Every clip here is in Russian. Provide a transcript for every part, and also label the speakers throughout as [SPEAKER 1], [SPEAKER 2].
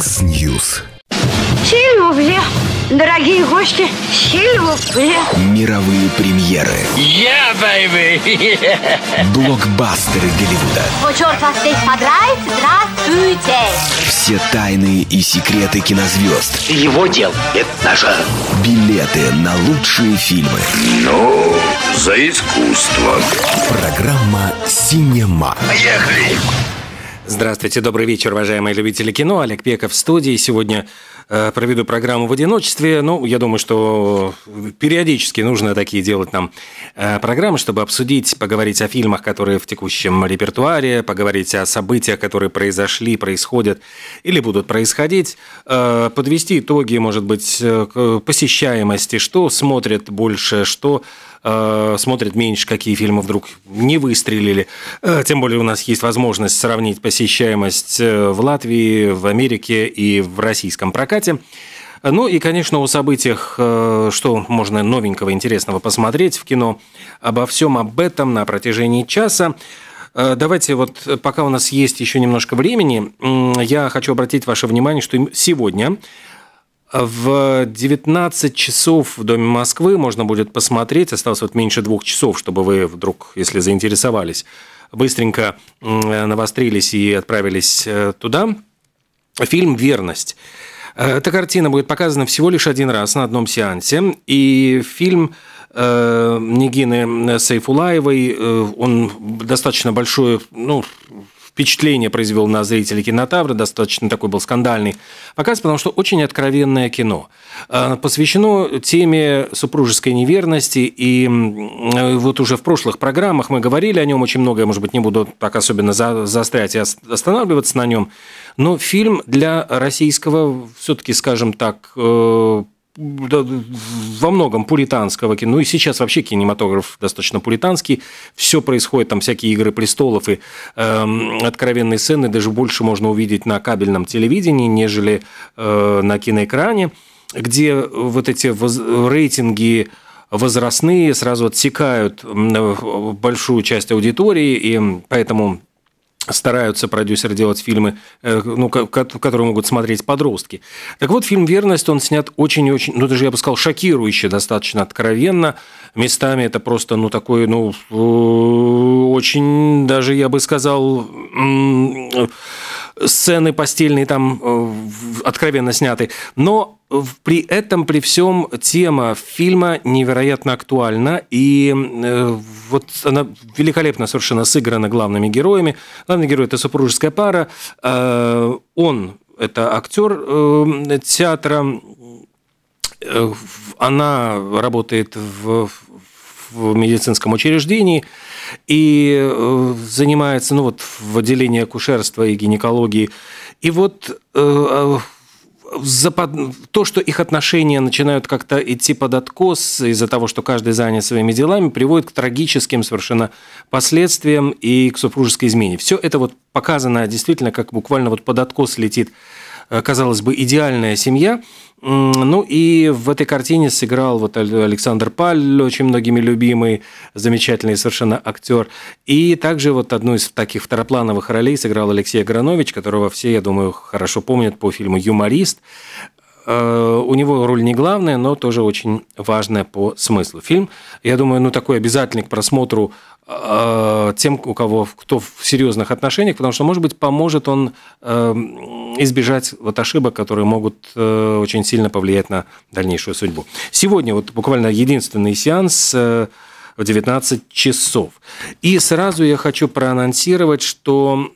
[SPEAKER 1] Яндекс Ньюс. Сильвупле. Дорогие гости, сильвупле. Мировые премьеры. Yeah, baby! Yeah. Блокбастеры Голливуда. О, черт вас здесь понравится? Здравствуйте! Все тайны и секреты кинозвезд. Его дел, это наша. Билеты на лучшие фильмы. Ну, за искусство. Программа «Синема». Поехали! Здравствуйте, добрый вечер, уважаемые любители кино. Олег Пеков в студии. Сегодня Э, проведу программу в одиночестве. Ну, я думаю, что периодически нужно такие делать нам э, программы, чтобы обсудить, поговорить о фильмах, которые в текущем репертуаре, поговорить о событиях, которые произошли, происходят или будут происходить, э, подвести итоги, может быть, посещаемости, что смотрят больше, что смотрят меньше, какие фильмы вдруг не выстрелили. Тем более у нас есть возможность сравнить посещаемость в Латвии, в Америке и в российском прокате сайте. Ну и, конечно, о событиях, э, что можно новенького, интересного посмотреть в кино. Обо всем об этом на протяжении часа. Э, давайте вот, э, пока у нас есть еще немножко времени, я хочу обратить ваше внимание, что сегодня в 19 часов в Доме Москвы можно будет посмотреть, осталось вот меньше двух часов, чтобы вы вдруг, если заинтересовались, быстренько навострились и отправились туда. Фильм «Верность». Э, эта картина будет показана всего лишь один раз на одном сеансе, и фильм э, Нигины Сайфулаевой, э, он достаточно большой, ну, впечатление произвел на зрителей кинотавра, достаточно такой был скандальный показ, потому что очень откровенное кино. А, посвящено теме супружеской неверности, и э, вот уже в прошлых программах мы говорили о нем очень много, я, может быть, не буду так особенно за, заострять и останавливаться на нем, но фильм для российского, все-таки, скажем так, э, во многом пуританского кино. Ну и сейчас вообще кинематограф достаточно пуританский. Все происходит, там всякие «Игры престолов» и э, откровенные сцены даже больше можно увидеть на кабельном телевидении, нежели э, на киноэкране, где вот эти воз... рейтинги возрастные сразу отсекают большую часть аудитории, и поэтому стараются продюсеры делать фильмы, э, ну, которые могут смотреть подростки. Так вот, фильм «Верность», он снят очень-очень, ну, даже я бы сказал, шокирующе, достаточно откровенно. Местами это просто, ну, такой, ну, э, очень даже, я бы сказал, сцены постельные там э, откровенно сняты. Но при этом, при всем, тема фильма невероятно актуальна, и э, вот она великолепно совершенно сыграна главными героями. Главный герой – это супружеская пара, э, он – это актер театра, она работает в, в медицинском учреждении – и э, занимается, ну вот в отделении акушерства и гинекологии. И вот э, э, запад... то, что их отношения начинают как-то идти под откос из-за того, что каждый занят своими делами, приводит к трагическим совершенно последствиям и к супружеской измене. Все это вот показано действительно, как буквально вот под откос летит Э, казалось бы, идеальная семья. Ну и в этой картине сыграл вот Александр Паль, очень многими любимый, замечательный совершенно актер. И также вот одну из таких второплановых ролей сыграл Алексей Гранович, которого все, я думаю, хорошо помнят по фильму «Юморист». Э, у него роль не главная, но тоже очень важная по смыслу. Фильм, я думаю, ну такой обязательный к просмотру э, тем, у кого, кто в серьезных отношениях, потому что, может быть, поможет он эм, избежать вот ошибок, которые могут э, очень сильно повлиять на дальнейшую судьбу. Сегодня вот буквально единственный сеанс в 19 часов. И сразу я хочу проанонсировать, что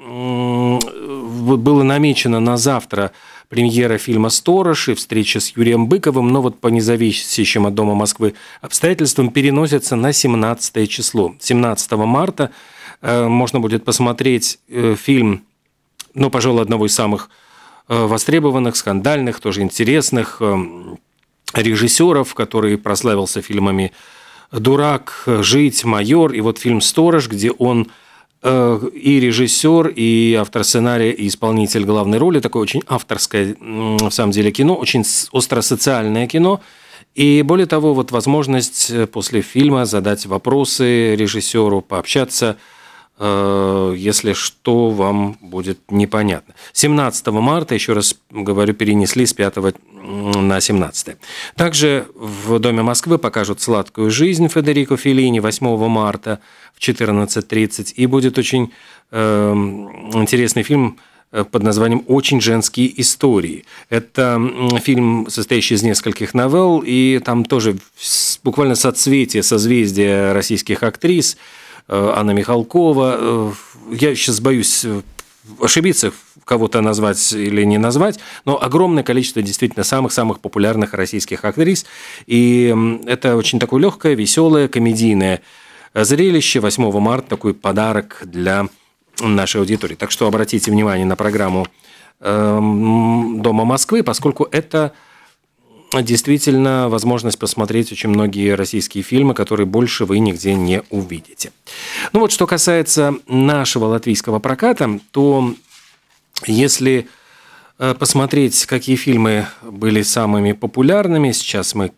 [SPEAKER 1] было намечено на завтра премьера фильма «Сторож» и встреча с Юрием Быковым, но вот по независящим от Дома Москвы обстоятельствам переносятся на 17 число. 17 марта э, можно будет посмотреть э, фильм, ну, пожалуй, одного из самых э, востребованных, скандальных, тоже интересных режиссеров, который прославился фильмами «Дурак», «Жить», «Майор» и вот фильм «Сторож», где он Э, и режиссер, и автор сценария, и исполнитель главной роли. Такое очень авторское, в самом деле, кино, очень остросоциальное кино. И более того, вот возможность э, после фильма задать вопросы режиссеру, пообщаться – Э, если что вам будет непонятно. 17 марта, еще раз говорю, перенесли с 5 на 17. Также в Доме Москвы покажут «Сладкую жизнь» Федерико Феллини 8 марта в 14.30. И будет очень э, интересный фильм э, под названием «Очень женские истории». Это фильм, состоящий из нескольких новелл, и там тоже буквально соцветие, созвездие российских актрис – Э, Анна Михалкова. Э, я сейчас боюсь э, ошибиться, кого-то назвать или не назвать, но огромное количество действительно самых-самых популярных российских актрис. И это очень такое легкое, веселое, комедийное зрелище. 8 марта такой подарок для нашей аудитории. Так что обратите внимание на программу Дома Москвы, поскольку это действительно возможность посмотреть очень многие российские фильмы, которые больше вы нигде не увидите. Ну вот, что касается нашего латвийского проката, то если э, посмотреть, какие фильмы были самыми популярными, сейчас мы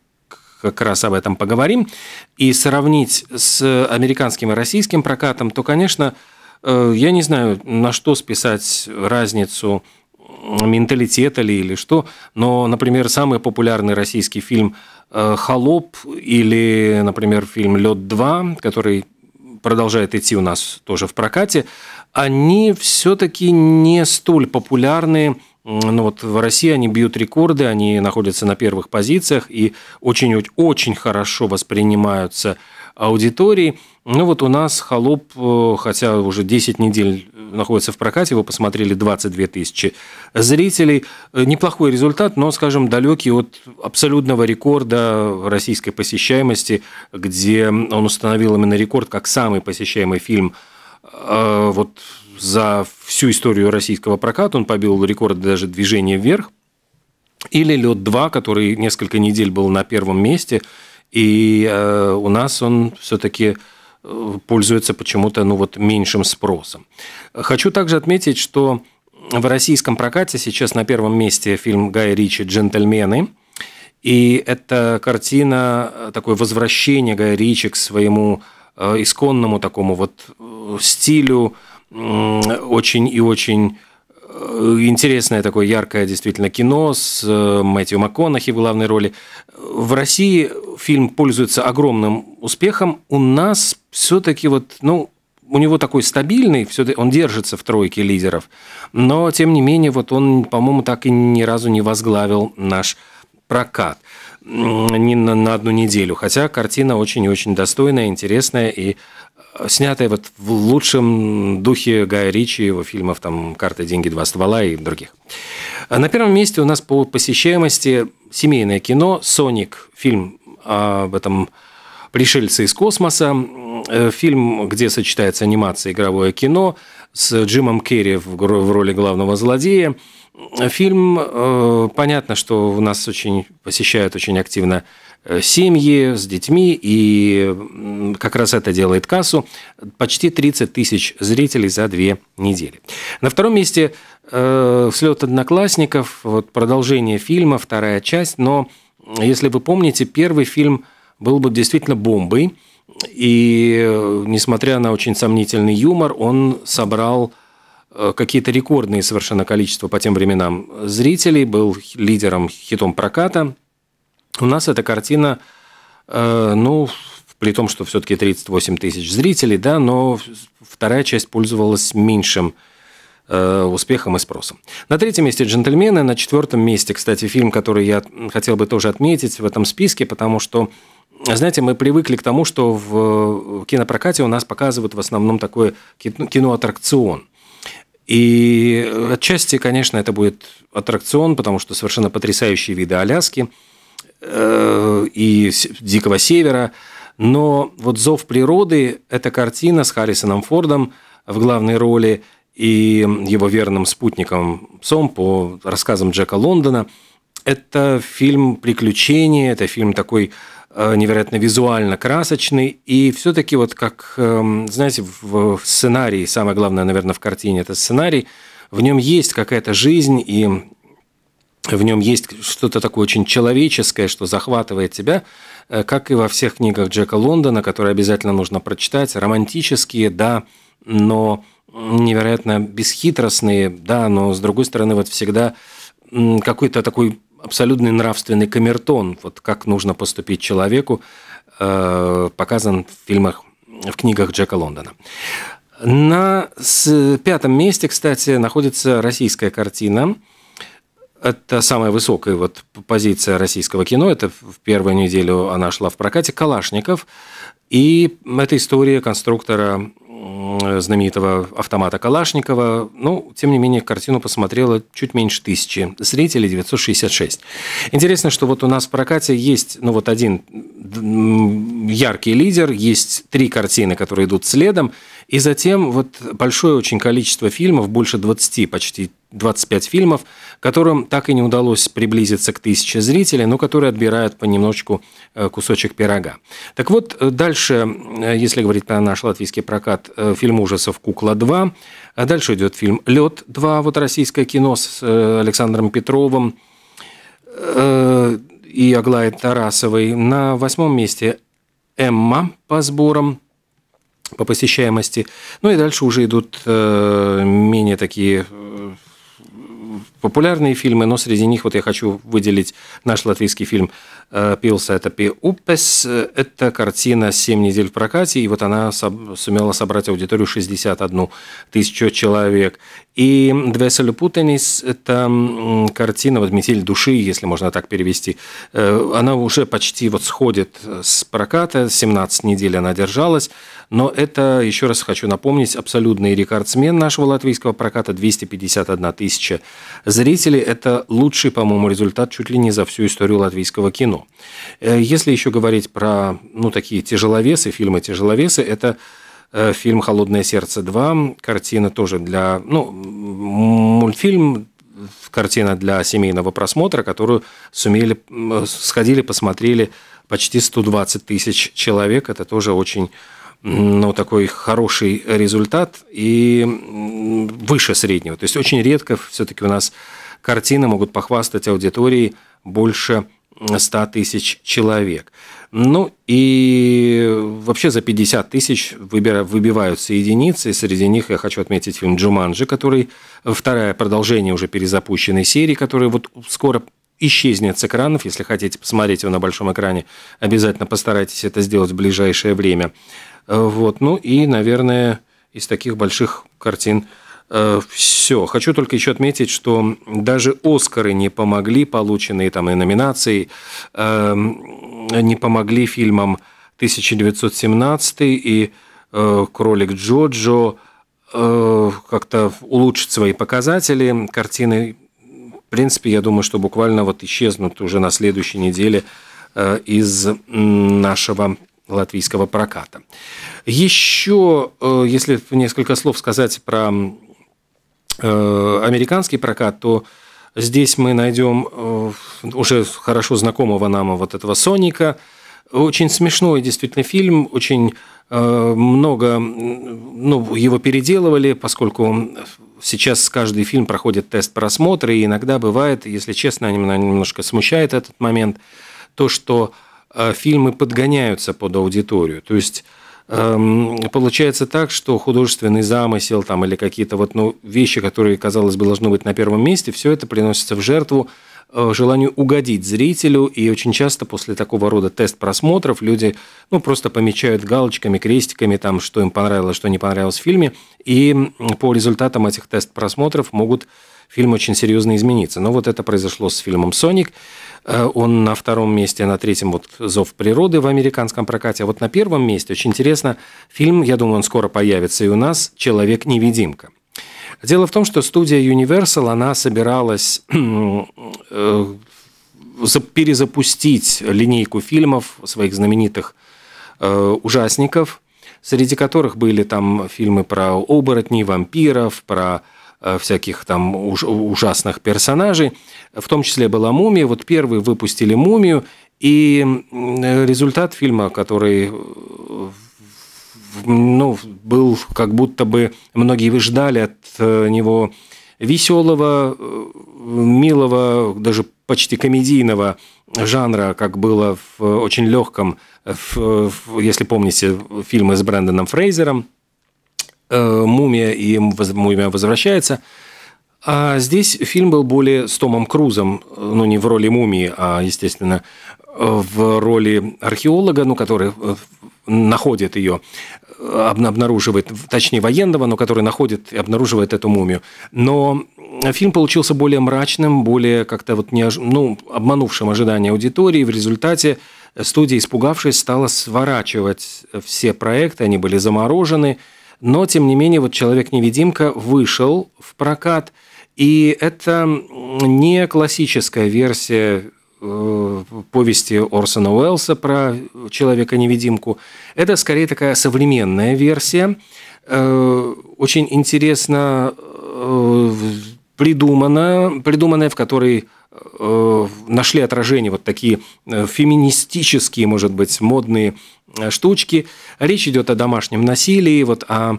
[SPEAKER 1] как раз об этом поговорим, и сравнить с американским и российским прокатом, то, конечно, э, я не знаю, на что списать разницу менталитета ли или что, но, например, самый популярный российский фильм э, «Холоп» или, например, фильм «Лед 2», который продолжает идти у нас тоже в прокате, они все-таки не столь популярны. Но ну вот в России они бьют рекорды, они находятся на первых позициях и очень-очень хорошо воспринимаются аудитории. Ну вот у нас «Холоп», э, хотя уже 10 недель э, находится в прокате, его посмотрели 22 тысячи зрителей. Э, неплохой результат, но, скажем, далекий от абсолютного рекорда российской посещаемости, где он установил именно рекорд как самый посещаемый фильм вот за всю историю российского проката. Он побил рекорд даже движения вверх. Или «Лед 2», который несколько недель был на первом месте – и э, у нас он все-таки э, пользуется почему-то ну вот меньшим спросом. Хочу также отметить, что в российском прокате сейчас на первом месте фильм Гая Ричи «Джентльмены». И это картина, э, такое возвращение Гая Ричи к своему исконному такому вот стилю, очень и очень Э, интересное такое яркое действительно кино с э, Мэтью МакКонахи в главной роли. В России фильм пользуется огромным успехом. У нас все-таки вот, ну, у него такой стабильный, все он держится в тройке лидеров, но тем не менее вот он, по-моему, так и ни разу не возглавил наш прокат ни на, на одну неделю, хотя картина очень и очень достойная, интересная и снятая вот в лучшем духе Гая Ричи, его фильмов там «Карта, деньги, два ствола» и других. А на первом месте у нас по посещаемости семейное кино «Соник», фильм об этом Пришельцы из космоса, э, фильм, где сочетается анимация и игровое кино, с Джимом Керри в роли главного злодея. Э, фильм, э, понятно, что у нас очень посещают очень активно Э, семьи с детьми, и как раз это делает кассу. Почти 30 тысяч зрителей за две недели. На втором месте э, «Слет одноклассников», вот продолжение фильма, вторая часть, но если вы помните, первый фильм был бы действительно бомбой, и э, несмотря на очень сомнительный юмор, он собрал э, какие-то рекордные совершенно количество по тем временам зрителей, был лидером хитом проката у нас эта картина, э, ну, при том, что все-таки 38 тысяч зрителей, да, но вторая часть пользовалась меньшим э, успехом и спросом. На третьем месте «Джентльмены», на четвертом месте, кстати, фильм, который я хотел бы тоже отметить в этом списке, потому что, знаете, мы привыкли к тому, что в кинопрокате у нас показывают в основном такое киноаттракцион. И отчасти, конечно, это будет аттракцион, потому что совершенно потрясающие виды Аляски – Э, и Дикого Севера. Но вот «Зов природы» – это картина с Харрисоном Фордом в главной роли и его верным спутником Псом по рассказам Джека Лондона. Это фильм приключения, это фильм такой э, невероятно визуально красочный. И все-таки вот как, эм, знаете, в сценарии, самое главное, наверное, в картине – это сценарий, в нем есть какая-то жизнь и в нем есть что-то такое очень человеческое, что захватывает тебя, э, как и во всех книгах Джека Лондона, которые обязательно нужно прочитать, романтические, да, но невероятно бесхитростные, да, но с другой стороны вот всегда какой-то такой абсолютный нравственный камертон, вот как нужно поступить человеку, э, показан в фильмах, в книгах Джека Лондона. На пятом месте, кстати, находится российская картина – это самая высокая вот позиция российского кино. Это в первую неделю она шла в прокате «Калашников». И это история конструктора знаменитого автомата Калашникова. Ну, тем не менее, картину посмотрело чуть меньше тысячи зрителей, 966. Интересно, что вот у нас в прокате есть, ну, вот один яркий лидер, есть три картины, которые идут следом, и затем вот большое очень количество фильмов, больше 20, почти 25 фильмов, которым так и не удалось приблизиться к тысяче зрителей, но которые отбирают понемножечку э, кусочек пирога. Так вот, э, дальше, э, если говорить про наш латвийский прокат, фильм ужасов «Кукла 2», а дальше идет фильм «Лед 2», вот российское кино с Александром Петровым и Аглаей Тарасовой. На восьмом месте «Эмма» по сборам – по посещаемости. Ну и дальше уже идут менее такие популярные фильмы, но среди них вот я хочу выделить наш латвийский фильм э, «Пилса это пи упес». Это картина «Семь недель в прокате», и вот она сумела собрать аудиторию 61 тысячу человек. И «Двеселю путанис» – это картина, вот «Метель души», если можно так перевести. Э, она уже почти вот сходит с проката, 17 недель она держалась, но это, еще раз хочу напомнить, абсолютный рекордсмен нашего латвийского проката – 251 тысяча зрителей – это лучший, по-моему, результат чуть ли не за всю историю латвийского кино. Э, если еще говорить про ну, такие тяжеловесы, фильмы тяжеловесы, это э, фильм «Холодное сердце 2», картина тоже для... Ну, мультфильм, картина для семейного просмотра, которую сумели, сходили, посмотрели почти 120 тысяч человек. Это тоже очень ну, такой хороший результат и выше среднего. То есть очень редко все-таки у нас картины могут похвастать аудиторией больше 100 тысяч человек. Ну и вообще за 50 тысяч выбиваются единицы, среди них я хочу отметить фильм «Джуманджи», который второе продолжение уже перезапущенной серии, которая вот скоро исчезнет с экранов. Если хотите посмотреть его на большом экране, обязательно постарайтесь это сделать в ближайшее время. Э, вот. Ну и, наверное, из таких больших картин э, все. Хочу только еще отметить, что даже Оскары не помогли, полученные там и номинации, эм, не помогли фильмам 1917 и э, «Кролик Джоджо» как-то улучшить свои показатели. Картины, в принципе, я думаю, что буквально вот исчезнут уже на следующей неделе из нашего латвийского проката. Еще, э, если несколько слов сказать про э, американский прокат, то здесь мы найдем э, уже хорошо знакомого нам вот этого Соника. Очень смешной действительно фильм, очень много, ну, его переделывали, поскольку сейчас каждый фильм проходит тест просмотра, и иногда бывает, если честно, меня немножко смущает этот момент, то, что Э, фильмы подгоняются под аудиторию. То есть эм, получается так, что художественный замысел там, или какие-то вот, ну, вещи, которые, казалось бы, должны быть на первом месте, все это приносится в жертву э, желанию угодить зрителю, и очень часто после такого рода тест-просмотров люди ну, просто помечают галочками, крестиками, там, что им понравилось, что не понравилось в фильме, и по результатам этих тест-просмотров могут фильм очень серьезно изменится. Но вот это произошло с фильмом «Соник». Э, он на втором месте, на третьем вот «Зов природы» в американском прокате. А вот на первом месте, очень интересно, фильм, я думаю, он скоро появится и у нас, «Человек-невидимка». Дело в том, что студия Universal, она собиралась э, перезапустить линейку фильмов своих знаменитых э, ужасников, среди которых были там фильмы про оборотней, вампиров, про Э, всяких там уж ужасных персонажей. В том числе была «Мумия». Вот первые выпустили «Мумию», и результат фильма, который э, ну, был как будто бы многие выждали от э, него веселого, милого, даже почти комедийного жанра, как было в очень легком, в, в, если помните, фильмы с Брэндоном Фрейзером – Э, мумия и мумия возвращается. А здесь фильм был более с Томом Крузом, э, ну не в роли мумии, а, естественно, в роли археолога, ну, который э, находит ее, обнаруживает, точнее, военного, но который находит и обнаруживает эту мумию. Но фильм получился более мрачным, более как-то вот не, ну, обманувшим ожидания аудитории. В результате студия, испугавшись, стала сворачивать все проекты, они были заморожены но тем не менее вот «Человек-невидимка» вышел в прокат, и это не классическая версия э, повести Орсона Уэллса про человека-невидимку. Это скорее такая современная версия. Э, очень интересно э, придумана, придуманная, в которой Э, нашли отражение вот такие э, феминистические, может быть, модные э, штучки. Речь идет о домашнем насилии, вот о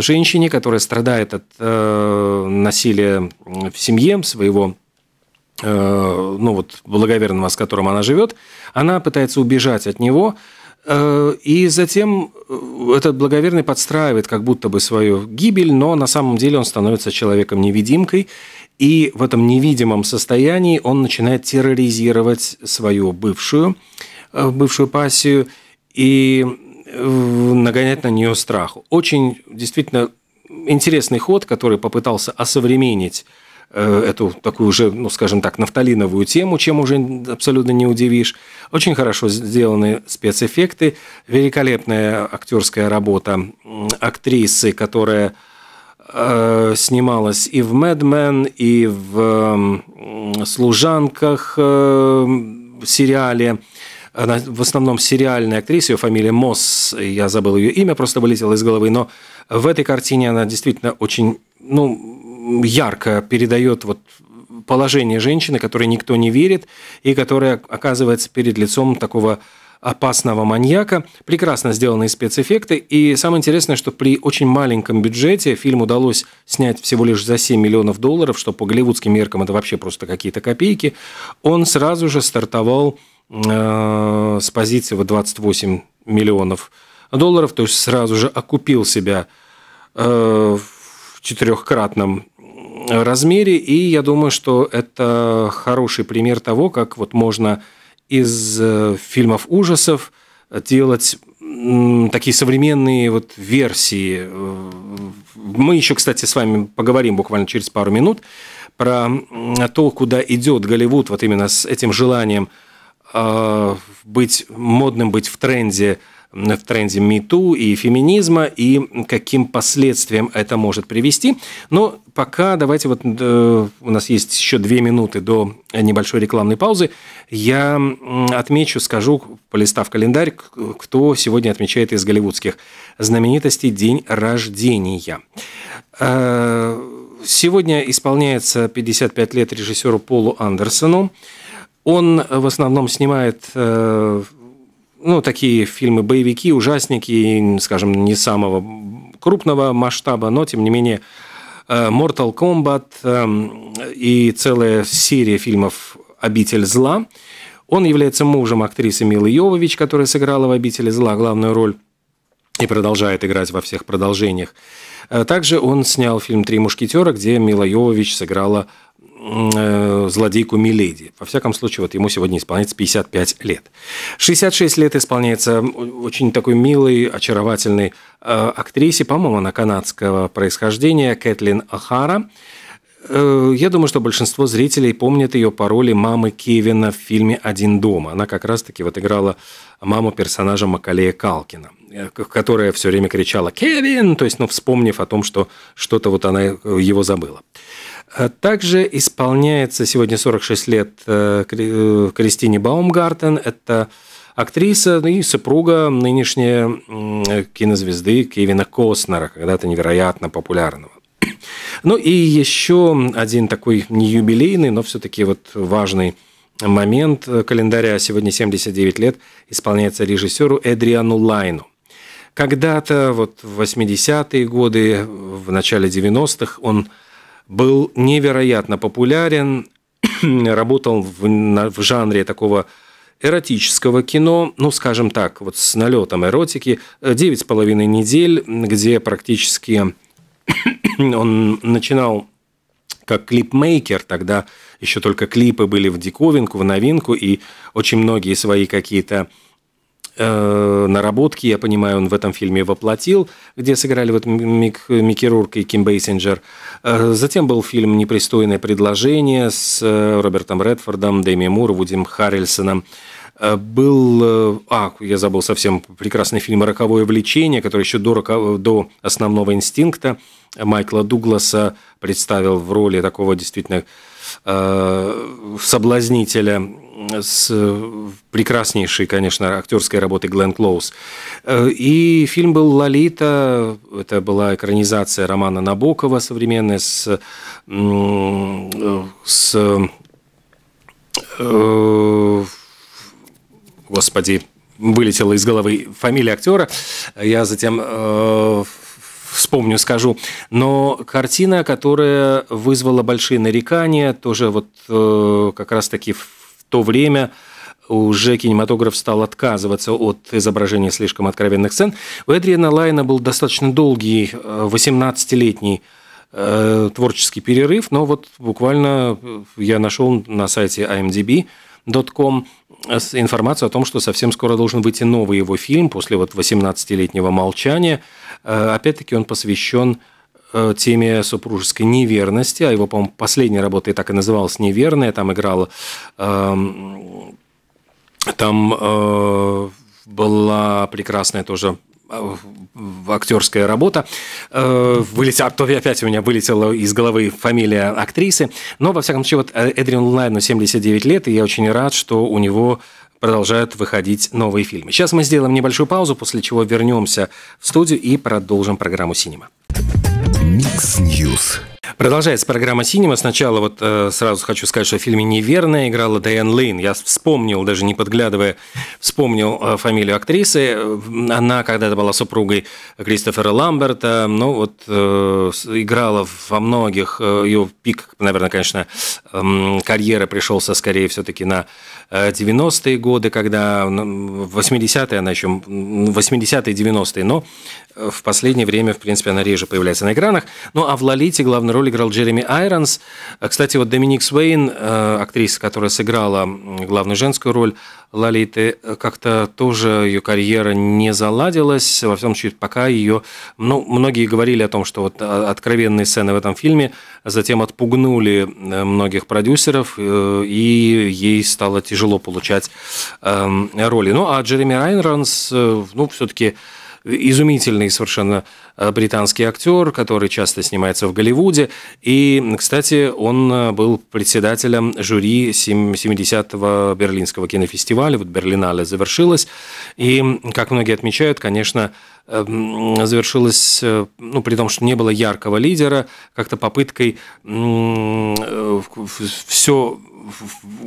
[SPEAKER 1] женщине, которая страдает от насилия в семье своего ну вот благоверного, с которым она живет, она пытается убежать от него, Э, и затем э, этот благоверный подстраивает как будто бы свою гибель, но на самом деле он становится человеком-невидимкой, и в этом невидимом состоянии он начинает терроризировать свою бывшую, э, бывшую пассию и нагонять на нее страх. Очень действительно интересный ход, который попытался осовременить Э, эту такую уже, ну, скажем так, нафталиновую тему, чем уже абсолютно не удивишь. Очень хорошо сделаны спецэффекты, великолепная актерская работа актрисы, которая э, снималась и в «Мэдмен», и в э, «Служанках» э, в сериале она в основном сериальная актриса, ее фамилия Мосс, я забыл ее имя, просто вылетело из головы, но в этой картине она действительно очень, ну, ярко передает вот положение женщины, которой никто не верит и которая оказывается перед лицом такого опасного маньяка. Прекрасно сделанные спецэффекты. И самое интересное, что при очень маленьком бюджете фильм удалось снять всего лишь за 7 миллионов долларов, что по голливудским меркам это вообще просто какие-то копейки. Он сразу же стартовал э, с позиции вот 28 миллионов долларов, то есть сразу же окупил себя э, в четырехкратном размере, и я думаю, что это хороший пример того, как вот можно из э, фильмов ужасов делать такие современные вот версии. Э, мы еще, кстати, с вами поговорим буквально через пару минут про то, куда идет Голливуд вот именно с этим желанием э, быть модным, быть в тренде, в тренде МИТУ и феминизма, и каким последствиям это может привести. Но пока давайте вот э, у нас есть еще две минуты до небольшой рекламной паузы. Я отмечу, скажу, полистав календарь, кто сегодня отмечает из голливудских знаменитостей день рождения. Э, сегодня исполняется 55 лет режиссеру Полу Андерсону. Он в основном снимает э, ну, такие фильмы, боевики, ужасники, скажем, не самого крупного масштаба, но, тем не менее, э, Mortal Kombat эм, и целая серия фильмов «Обитель зла». Он является мужем актрисы Милы Йовович, которая сыграла в «Обители зла» главную роль и продолжает играть во всех продолжениях. Э, также он снял фильм «Три мушкетера», где Мила Йовович сыграла Э, злодейку Миледи. Во всяком случае, вот ему сегодня исполняется 55 лет. 66 лет исполняется очень такой милой, очаровательной э, актрисе, по-моему, она канадского происхождения, Кэтлин Ахара. Э, я думаю, что большинство зрителей помнят ее по роли мамы Кевина в фильме «Один дома». Она как раз-таки вот играла маму персонажа Макалея Калкина которая все время кричала «Кевин!», то есть, ну, вспомнив о том, что что-то вот она его забыла. Э, также исполняется сегодня 46 лет э, э, Кристине Баумгартен. Это актриса ну и супруга нынешней кинозвезды Кевина Костнера, когда-то невероятно популярного. Ну и еще один такой не юбилейный, но все-таки вот важный момент календаря. Сегодня 79 лет исполняется режиссеру Эдриану Лайну. Когда-то, вот в 80-е годы, в начале 90-х, он был невероятно популярен, работал в, на, в жанре такого эротического кино, ну, скажем так, вот с налетом эротики, э, «Девять с половиной недель», где практически он начинал как клипмейкер, тогда еще только клипы были в диковинку, в новинку, и очень многие свои какие-то Э, наработки, я понимаю, он в этом фильме воплотил, где сыграли вот Мик, Микки Рурк и Ким Бейсинджер. Э, затем был фильм «Непристойное предложение» с э, Робертом Редфордом, Дэми Мур, Вудим Харрельсоном. был, а, я забыл совсем, прекрасный фильм «Роковое влечение», который еще до, до «Основного инстинкта» Майкла Дугласа представил в роли такого действительно соблазнителя с э, прекраснейшей, конечно, актерской работой Глен Клоуз. Э, и фильм был «Лолита», это была экранизация романа Набокова современная с, э, с господи, вылетела из головы фамилия актера. Я затем э, вспомню, скажу. Но картина, которая вызвала большие нарекания, тоже вот э, как раз-таки то время уже кинематограф стал отказываться от изображения слишком откровенных сцен. У Эдриана Лайна был достаточно долгий 18-летний э, э, творческий перерыв, но вот буквально э, я нашел на сайте imdb.com информацию о том, что совсем скоро должен выйти новый его фильм после вот 18-летнего молчания. Опять-таки он посвящен Э, теме супружеской неверности, а его, по-моему, последняя работа и так и называлась «Неверная», там играла, эм, там э, была прекрасная тоже э, актерская работа. Вылетел, а опять у меня вылетела из головы фамилия актрисы. Но, во всяком случае, вот Эдриан Лайну 79 лет, и я очень рад, что у него продолжают выходить новые фильмы. Сейчас мы сделаем небольшую паузу, после чего вернемся в студию и продолжим программу «Синема». Микс Ньюс. Продолжается программа «Синема». Сначала вот э, сразу хочу сказать, что в фильме «Неверная» играла Дайан Лейн. Я вспомнил, даже не подглядывая, вспомнил э, фамилию актрисы. Э, она когда-то была супругой Кристофера Ламберта. Ну вот э, играла во многих. Э, Ее пик, наверное, конечно, э, карьера пришелся скорее все-таки на 90-е э, годы, когда 80-е она еще, 80-е, 90-е, но э, в последнее время, в принципе, она реже появляется на экранах. Ну, а в «Лолите» главную роль играл Джереми Айронс. Э, кстати, вот Доминик Свейн, актриса, которая сыграла главную женскую роль Лолиты, как-то тоже ее карьера не заладилась. Во всяком случае, пока ее... Ну, многие говорили о том, что вот а, откровенные сцены в этом фильме затем отпугнули многих продюсеров, и ей стало тяжело тяжело получать эм, роли. Ну, а Джереми Райнранс, э, ну, все-таки изумительный совершенно э, британский актер, который часто снимается в Голливуде. И, кстати, он э, был председателем жюри 70-го Берлинского кинофестиваля, вот Берлинале завершилась. И, как многие отмечают, конечно, эм, завершилась, ну, при том, что не было яркого лидера, как-то попыткой все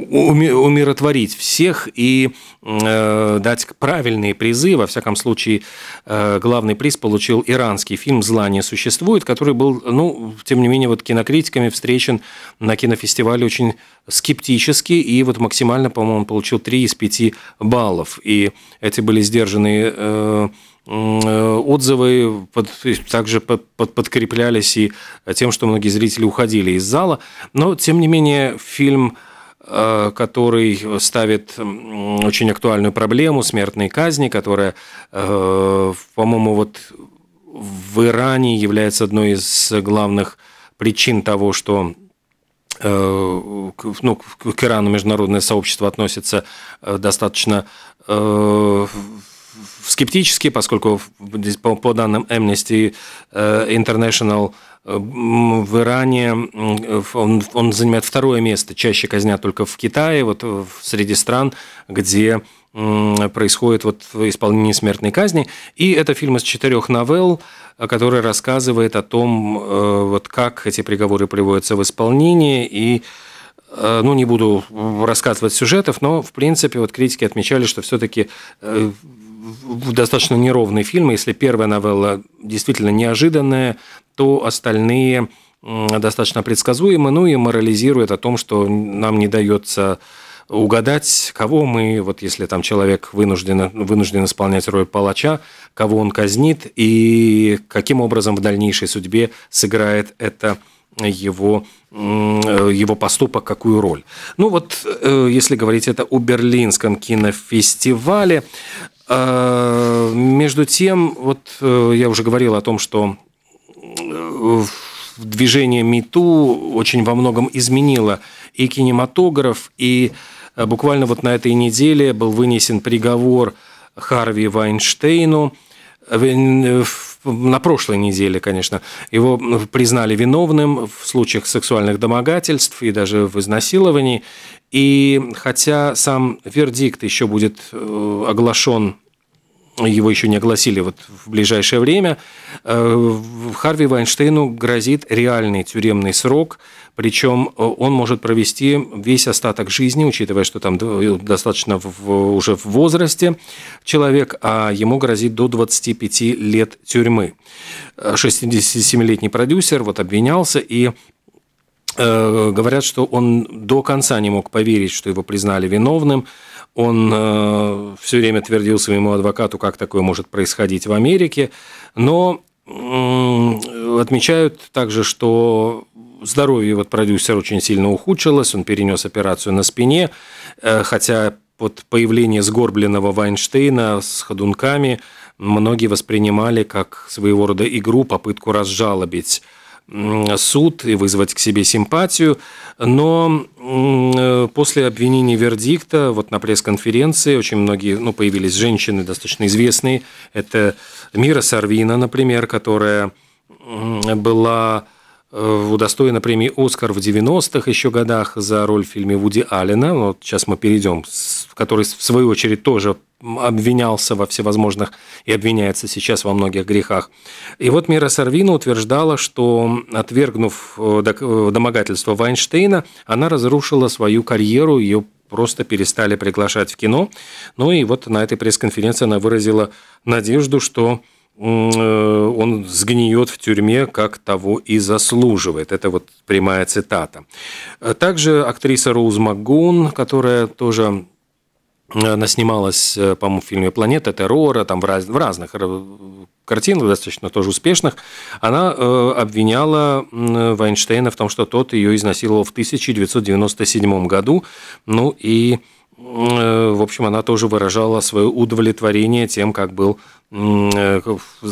[SPEAKER 1] умиротворить всех и э, дать правильные призы. Во всяком случае, э, главный приз получил иранский фильм «Зла не существует», который был, ну, тем не менее, вот кинокритиками встречен на кинофестивале очень скептически, и вот максимально, по-моему, он получил 3 из 5 баллов. И эти были сдержанные э, э, отзывы под, также под, под, подкреплялись и тем, что многие зрители уходили из зала. Но, тем не менее, фильм Э, который ставит очень актуальную проблему смертной казни, которая, э, по-моему, вот в Иране является одной из главных причин того, что э, ну, к Ирану международное сообщество относится достаточно скептически, поскольку по данным Amnesty э, International э, в Иране э, он, он занимает второе место, чаще казня только в Китае, вот среди стран, где происходит вот исполнение смертной казни. И это фильм из четырех новелл, который рассказывает о том, вот как эти приговоры приводятся в исполнение и ну, не буду рассказывать сюжетов, но, в принципе, вот критики отмечали, что все-таки достаточно неровный фильм. Если первая новелла действительно неожиданная, то остальные достаточно предсказуемы, ну и морализирует о том, что нам не дается угадать, кого мы, вот если там человек вынужден, вынужден исполнять роль палача, кого он казнит и каким образом в дальнейшей судьбе сыграет это его, его поступок, какую роль. Ну вот, э, если говорить это о Берлинском кинофестивале, а, между тем, вот э, я уже говорил о том, что э, движение МИТУ очень во многом изменило и кинематограф, и э, буквально вот на этой неделе был вынесен приговор Харви Вайнштейну. На прошлой неделе, конечно, его признали виновным в случаях сексуальных домогательств и даже в изнасиловании. И хотя сам вердикт еще будет оглашен его еще не огласили вот в ближайшее время, э, Харви Вайнштейну грозит реальный тюремный срок, причем э, он может провести весь остаток жизни, учитывая, что там достаточно в, уже в возрасте человек, а ему грозит до 25 лет тюрьмы. 67-летний э, продюсер вот обвинялся и говорят, что он до конца не мог поверить, что его признали виновным, он э, все время твердил своему адвокату, как такое может происходить в Америке. Но э, отмечают также, что здоровье вот продюсера очень сильно ухудшилось, он перенес операцию на спине, э, хотя вот появление сгорбленного Вайнштейна с ходунками многие воспринимали как своего рода игру, попытку разжалобить суд и вызвать к себе симпатию. Но э, после обвинения вердикта, вот на пресс-конференции очень многие, ну, появились женщины достаточно известные. Это Мира Сарвина, например, которая была Э, удостоена премии «Оскар» в 90-х еще годах за роль в фильме Вуди Аллена. Вот сейчас мы перейдем, который, в свою очередь, тоже обвинялся во всевозможных и обвиняется сейчас во многих грехах. И вот Мира Сарвина утверждала, что, отвергнув э, э, домогательство Вайнштейна, она разрушила свою карьеру, ее просто перестали приглашать в кино. Ну и вот на этой пресс-конференции она выразила надежду, что Э, он сгниет в тюрьме, как того и заслуживает. Это вот прямая цитата. Э, также актриса Роуз Макгун, которая тоже э, она снималась, по-моему, в фильме «Планета террора», там в, раз, в разных картинах, достаточно тоже успешных, она э, обвиняла Вайнштейна в том, что тот ее изнасиловал в 1997 году, ну и Э, в общем, она тоже выражала свое удовлетворение тем, как был, э,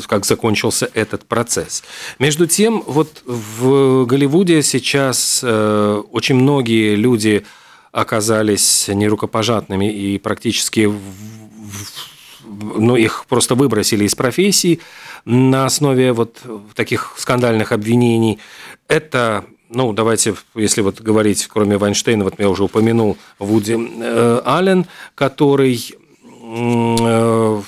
[SPEAKER 1] как закончился этот процесс. Между тем, вот в Голливуде сейчас э, очень многие люди оказались нерукопожатными и практически ну, их просто выбросили из профессии на основе вот таких скандальных обвинений. Это ну, давайте, если вот говорить, кроме Вайнштейна, вот я уже упомянул Вуди э, Аллен, который э,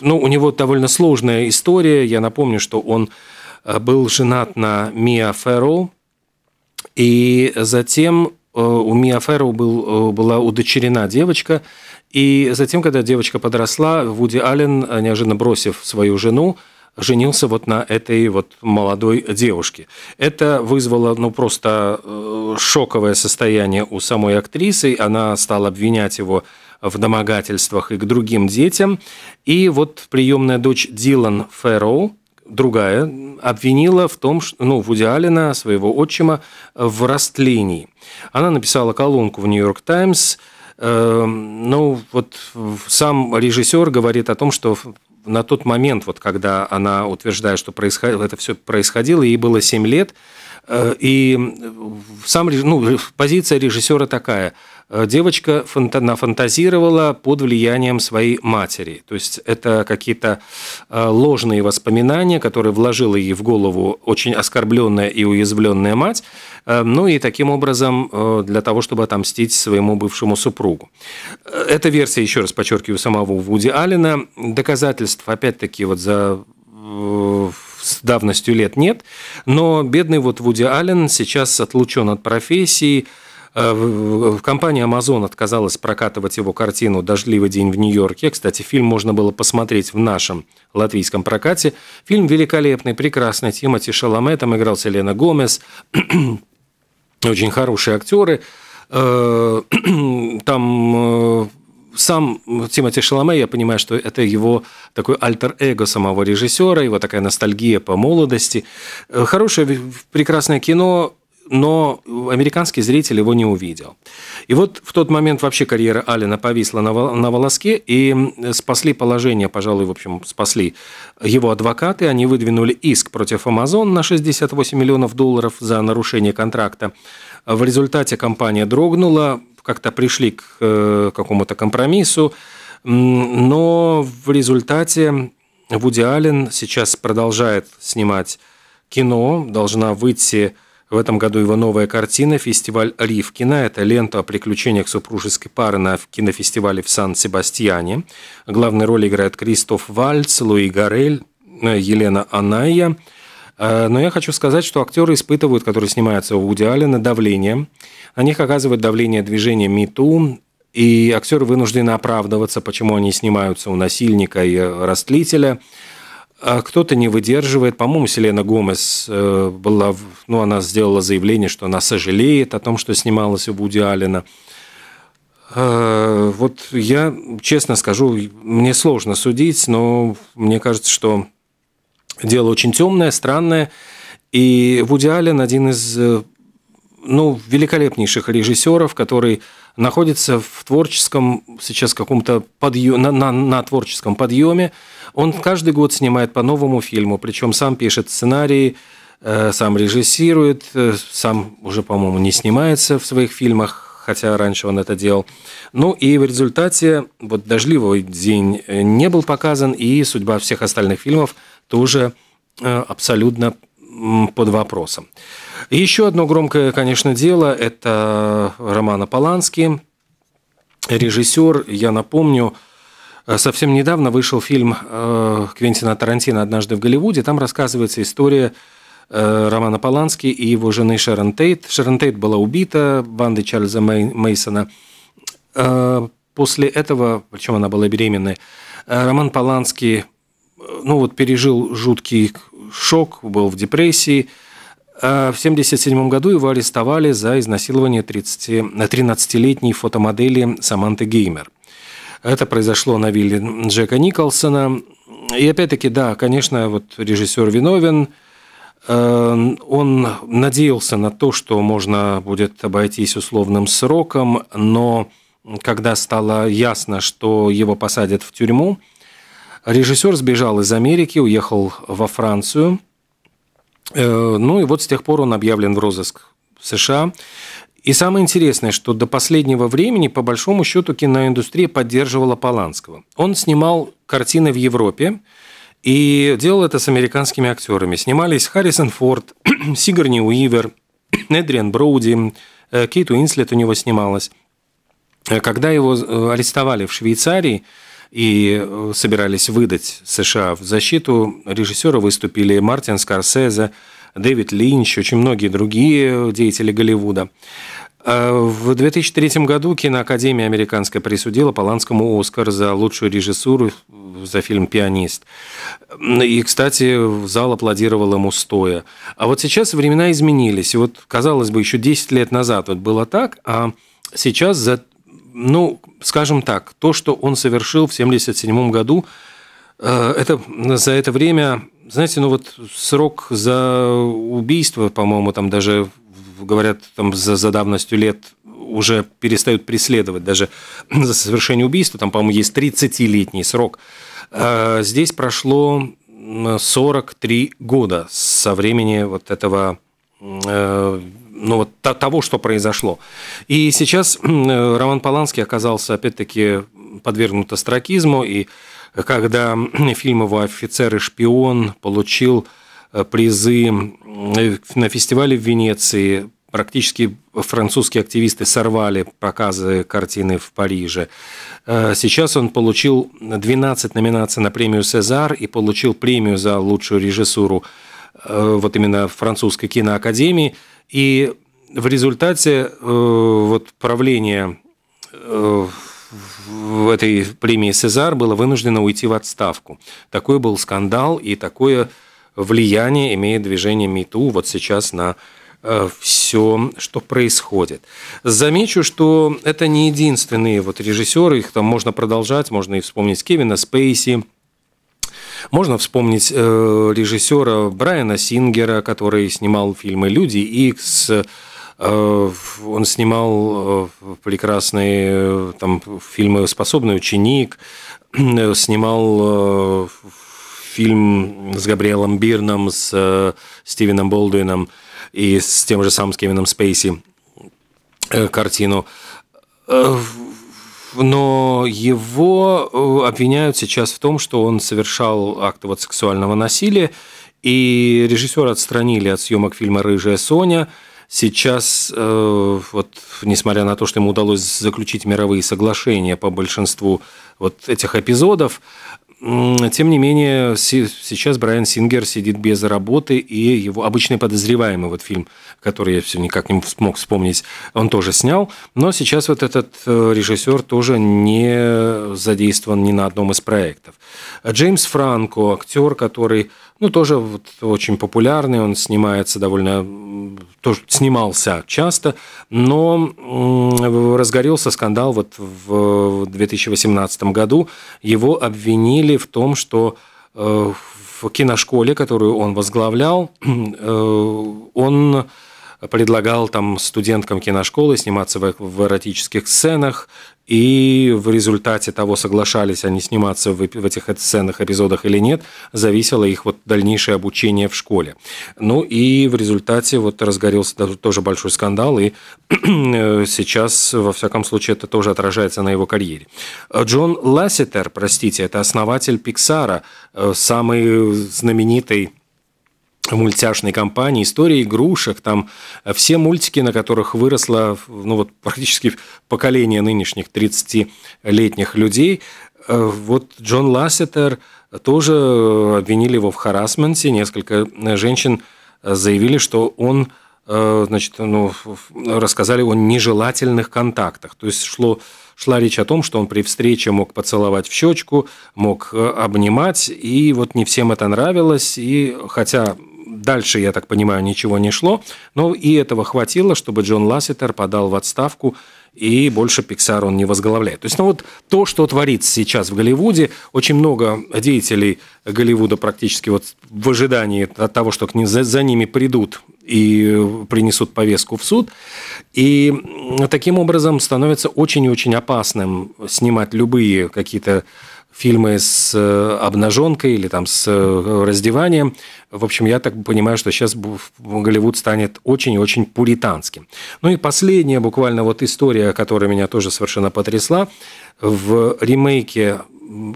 [SPEAKER 1] ну, у него довольно сложная история. Я напомню, что он э, был женат на Миа Ферроу, и затем у Миа Ферроу был, была удочерена девочка, и затем, когда девочка подросла, Вуди Аллен, неожиданно бросив свою жену, женился вот на этой вот молодой девушке. Это вызвало, ну, просто э, шоковое состояние у самой актрисы. Она стала обвинять его в домогательствах и к другим детям. И вот приемная дочь Дилан Фэрроу, другая, обвинила в том, что, ну, Вуди Алина, своего отчима, в растлении. Она написала колонку в «Нью-Йорк Таймс», эм, ну, вот сам режиссер говорит о том, что на тот момент, вот, когда она утверждает, что происходило, это все происходило, ей было 7 лет, э, и сам, ну, позиция режиссера такая. Э, девочка нафантазировала под влиянием своей матери. То есть это какие-то э, ложные воспоминания, которые вложила ей в голову очень оскорбленная и уязвленная мать, Э, ну и таким образом э, для того, чтобы отомстить своему бывшему супругу. Э, эта версия, еще раз подчеркиваю, самого Вуди Аллена. Доказательств, опять-таки, вот за с давностью лет нет, но бедный вот Вуди Аллен сейчас отлучен от профессии, Компания Amazon отказалась прокатывать его картину «Дождливый день в Нью-Йорке». Кстати, фильм можно было посмотреть в нашем латвийском прокате. Фильм великолепный, прекрасный. Тимати Шаломе, там играл Селена Гомес очень хорошие актеры. Э, там э, сам Тимати Шаломе, я понимаю, что это его такой альтер-эго самого режиссера, его такая ностальгия по молодости. Э, хорошее, прекрасное кино, но американский зритель его не увидел. И вот в тот момент вообще карьера Алина повисла на, волоске, и спасли положение, пожалуй, в общем, спасли его адвокаты. Они выдвинули иск против Amazon на 68 миллионов долларов за нарушение контракта. В результате компания дрогнула, как-то пришли к э, какому-то компромиссу, но в результате Вуди Аллен сейчас продолжает снимать кино, должна выйти в этом году его новая картина «Фестиваль Ривкина» – это лента о приключениях супружеской пары на кинофестивале в Сан-Себастьяне. Главные роли играют Кристоф Вальц, Луи Гарель, э, Елена Анайя. Э, но я хочу сказать, что актеры испытывают, которые снимаются у Вуди Аллена, давление. На них оказывает давление движения МИТУ, и актеры вынуждены оправдываться, почему они снимаются у насильника и растлителя – а кто-то не выдерживает. По-моему, Селена Гомес э, была, ну, она сделала заявление, что она сожалеет о том, что снималась у Вуди Алина. Э, вот я честно скажу, мне сложно судить, но мне кажется, что дело очень темное, странное. И Вуди Аллен один из э, ну, великолепнейших режиссеров, который находится в творческом сейчас каком-то подъеме, на, на, на творческом подъеме. Он каждый год снимает по новому фильму, причем сам пишет сценарии, э, сам режиссирует, э, сам уже, по-моему, не снимается в своих фильмах, хотя раньше он это делал. Ну и в результате вот дождливый день не был показан, и судьба всех остальных фильмов тоже э, абсолютно под вопросом. И еще одно громкое, конечно, дело – это Романа Полански, режиссер, я напомню, Э, совсем недавно вышел фильм э, Квентина Тарантино «Однажды в Голливуде». Там рассказывается история э, Романа Полански и его жены Шерон Тейт. Шерон Тейт была убита бандой Чарльза Мейсона. После этого, причем она была беременной, Роман Полански ну вот, пережил жуткий шок, был в депрессии. В 1977 году его арестовали за изнасилование 30, 13-летней фотомодели Саманты Геймер – это произошло на вилле Джека Николсона. И опять-таки, да, конечно, вот режиссер виновен. Эм, он надеялся на то, что можно будет обойтись условным сроком, но когда стало ясно, что его посадят в тюрьму, режиссер сбежал из Америки, уехал во Францию. Э, ну и вот с тех пор он объявлен в розыск в США. И самое интересное, что до последнего времени, по большому счету, киноиндустрия поддерживала Поланского. Он снимал картины в Европе, и делал это с американскими актерами. Снимались Харрисон Форд, Сигарни Уивер, Эдриан Броуди, э, Кейт Уинслет у него снималась. Э, когда его э, арестовали в Швейцарии и собирались выдать США в защиту, режиссера выступили Мартин Скорсезе, Дэвид Линч, очень многие другие деятели Голливуда. Э, в 2003 году киноакадемия американская присудила Поланскому Оскар за лучшую режиссуру за фильм «Пианист». И, кстати, зал аплодировал ему стоя. А вот сейчас времена изменились. И вот, казалось бы, еще 10 лет назад вот было так, а сейчас за, ну, скажем так, то, что он совершил в 1977 году, э, это, за это время знаете, ну вот срок за убийство, по-моему, там даже говорят, там за, за давностью лет уже перестают преследовать даже за совершение убийства, там, по-моему, есть 30-летний срок. А здесь прошло 43 года со времени вот этого э, ну, вот того, что произошло. И сейчас э, Роман Поланский оказался, опять-таки, подвергнут астракизму, и когда фильм его «Офицер и шпион» получил э, призы э, на фестивале в Венеции, практически французские активисты сорвали показы картины в Париже. Э, сейчас он получил 12 номинаций на премию «Сезар» и получил премию за лучшую режиссуру вот именно французской киноакадемии. И в результате вот правления в этой премии Сезар было вынуждено уйти в отставку. Такой был скандал и такое влияние имеет движение МИТУ вот сейчас на э, все, что происходит. Замечу, что это не единственные вот режиссеры, их там можно продолжать, можно и вспомнить Кевина Спейси, можно вспомнить э, режиссера Брайана Сингера, который снимал фильмы «Люди Икс», Э, он снимал э, прекрасные э, там, фильмы «Способный ученик», снимал фильм с Габриэлом Бирном, с Стивеном Болдуином и с тем же самым с Кевином Спейси картину. Но его обвиняют сейчас в том, что он совершал акт вот сексуального насилия, и режиссера отстранили от съемок фильма «Рыжая Соня», Сейчас, э, вот, несмотря на то, что ему удалось заключить мировые соглашения по большинству вот этих эпизодов, тем не менее, сейчас Брайан Сингер сидит без работы, и его обычный подозреваемый, вот фильм, который я все никак не смог вспомнить, он тоже снял. Но сейчас вот этот э, режиссер тоже не задействован ни на одном из проектов. Джеймс Франко, актер, который ну, тоже вот очень популярный, он снимается довольно, тоже снимался часто, но разгорелся скандал вот в 2018 году. Его обвинили в том, что э, в киношколе, которую он возглавлял, э, он предлагал там студенткам киношколы сниматься в, в эротических сценах, и в результате того, соглашались они сниматься в, в этих сценах, эпизодах или нет, зависело их вот дальнейшее обучение в школе. Ну и в результате вот разгорелся тоже большой скандал, и сейчас, во всяком случае, это тоже отражается на его карьере. Джон Лассетер, простите, это основатель Пиксара, э, самый знаменитый мультяшной компании, истории игрушек, там э, все мультики, на которых выросло ну, вот, практически поколение нынешних 30-летних людей. Э, вот Джон Лассетер тоже обвинили его в харасменте. Несколько э, женщин заявили, что он значит, ну, рассказали о нежелательных контактах. То есть шло, шла речь о том, что он при встрече мог поцеловать в щечку, мог обнимать, и вот не всем это нравилось. И хотя дальше, я так понимаю, ничего не шло, но и этого хватило, чтобы Джон Ласситер подал в отставку, и больше Pixar он не возглавляет. То есть, ну вот то, что творится сейчас в Голливуде, очень много деятелей Голливуда практически вот в ожидании от того, что к ним, за, за ними придут и принесут повестку в суд. И таким образом становится очень и очень опасным снимать любые какие-то фильмы с э, обнаженкой или там с э, раздеванием. В общем, я так понимаю, что сейчас Голливуд станет очень и очень пуританским. Ну и последняя буквально вот история, которая меня тоже совершенно потрясла. В ремейке,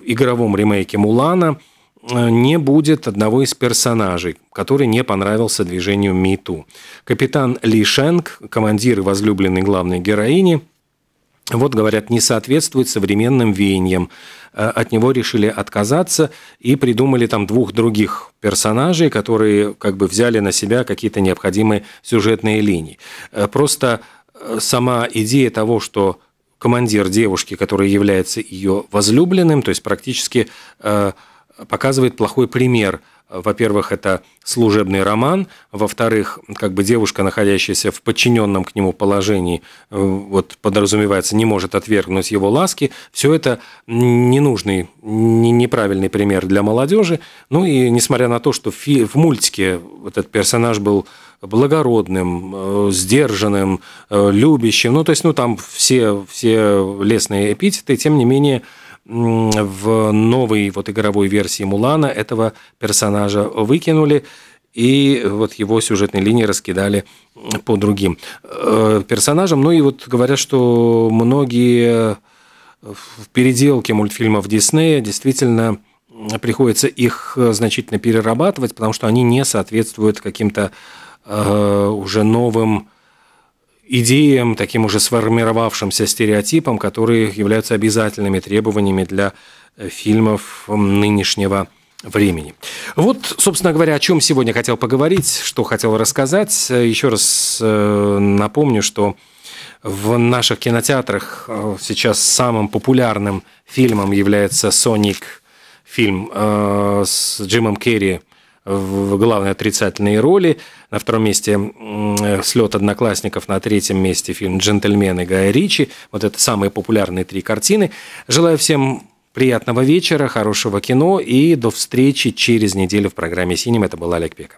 [SPEAKER 1] игровом ремейке «Мулана» э, не будет одного из персонажей, который не понравился движению МИТУ. Капитан Ли Шенк, командир и возлюбленный главной героини, вот, говорят, не соответствует современным веяниям Э, от него решили отказаться и придумали там двух других персонажей, которые как бы взяли на себя какие-то необходимые сюжетные линии. Э, просто э, сама идея того, что командир девушки, который является ее возлюбленным, то есть практически показывает плохой пример. Во-первых, это служебный роман. Во-вторых, как бы девушка, находящаяся в подчиненном к нему положении, э, вот подразумевается, не может отвергнуть его ласки. Все это ненужный, не, неправильный пример для молодежи. Ну и несмотря на то, что в, мультике этот персонаж был благородным, э, сдержанным, э, любящим, ну то есть, ну там все, все лесные эпитеты, тем не менее, в новой вот игровой версии Мулана этого персонажа выкинули и вот его сюжетной линии раскидали по другим э, персонажам. Ну и вот говорят, что многие э, в переделке мультфильмов Диснея действительно приходится их э, значительно перерабатывать, потому что они не соответствуют каким-то уже новым идеям, таким уже сформировавшимся стереотипам, которые являются обязательными требованиями для э, фильмов нынешнего времени. Вот, собственно говоря, о чем сегодня хотел поговорить, что хотел рассказать. Э, Еще раз э, напомню, что в наших кинотеатрах сейчас самым популярным фильмом является «Соник», фильм с Джимом Керри – в главной отрицательной роли. На втором месте э, «Слет одноклассников», на третьем месте фильм «Джентльмены» Гая Ричи. Вот это самые популярные три картины. Желаю всем приятного вечера, хорошего кино и до встречи через неделю в программе «Синим». Это был Олег Пека.